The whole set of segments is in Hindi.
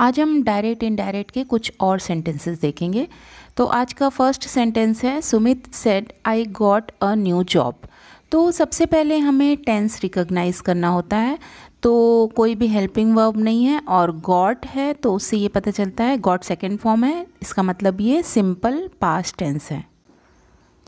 आज हम डायरेक्ट इनडायरेक्ट के कुछ और सेंटेंसेस देखेंगे तो आज का फर्स्ट सेंटेंस है Sumit said I got a new job तो सबसे पहले हमें टेंस रिकग्नाइज करना होता है तो कोई भी हेल्पिंग वर्ब नहीं है और गॉट है तो उससे ये पता चलता है गॉट सेकेंड फॉर्म है इसका मतलब ये सिंपल पास्ट टेंस है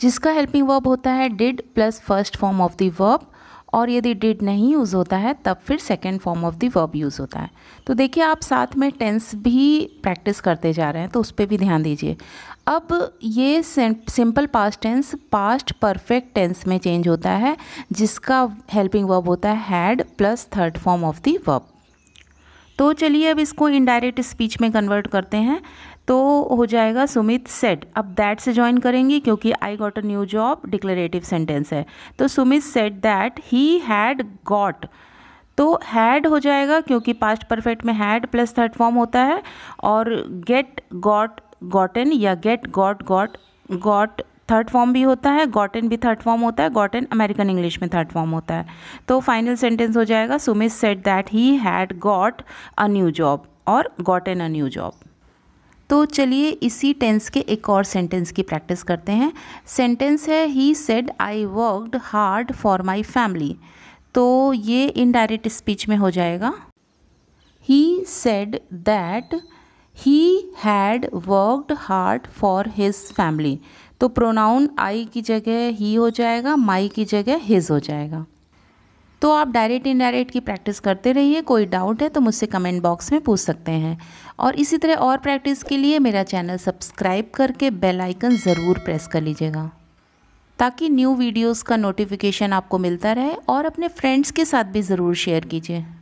जिसका हेल्पिंग वर्ब होता है did plus first form of the verb और यदि डिड नहीं यूज़ होता है तब फिर second form of the verb use होता है तो देखिए आप साथ में टेंस भी प्रैक्टिस करते जा रहे हैं तो उस पर भी ध्यान दीजिए अब ये simple past tense past perfect tense में चेंज होता है जिसका हेल्पिंग वर्ब होता है had plus third form of the verb तो चलिए अब इसको इनडायरेक्ट स्पीच में कन्वर्ट करते हैं तो हो जाएगा सुमित सेट अब दैट से ज्वाइन करेंगे क्योंकि I got a new job declarative sentence है तो Sumit said that he had got तो हैड हो जाएगा क्योंकि पास्ट परफेक्ट में हैड प्लस थर्ड फॉर्म होता है और गेट गॉट गॉटन या get got got got third form भी होता है गॉटन भी थर्ड फॉर्म होता है गॉटन अमेरिकन इंग्लिश में थर्ड फॉर्म होता है तो फाइनल सेंटेंस हो जाएगा Sumit said that he had got a new job और गॉटन अ न्यू जॉब तो चलिए इसी टेंस के एक और सेंटेंस की प्रैक्टिस करते हैं सेंटेंस है he said I worked hard for my family तो ये इनडायरेक्ट स्पीच में हो जाएगा he said that he had worked hard for his family तो प्रोनाउन आई की जगह ही हो जाएगा माई की जगह हिज हो जाएगा तो आप डायरेक्ट इनडायरेक्ट की प्रैक्टिस करते रहिए कोई डाउट है तो मुझसे कमेंट बॉक्स में पूछ सकते हैं और इसी तरह और प्रैक्टिस के लिए मेरा चैनल सब्सक्राइब करके बेल आइकन ज़रूर प्रेस कर लीजिएगा ताकि न्यू वीडियोस का नोटिफिकेशन आपको मिलता रहे और अपने फ्रेंड्स के साथ भी ज़रूर शेयर कीजिए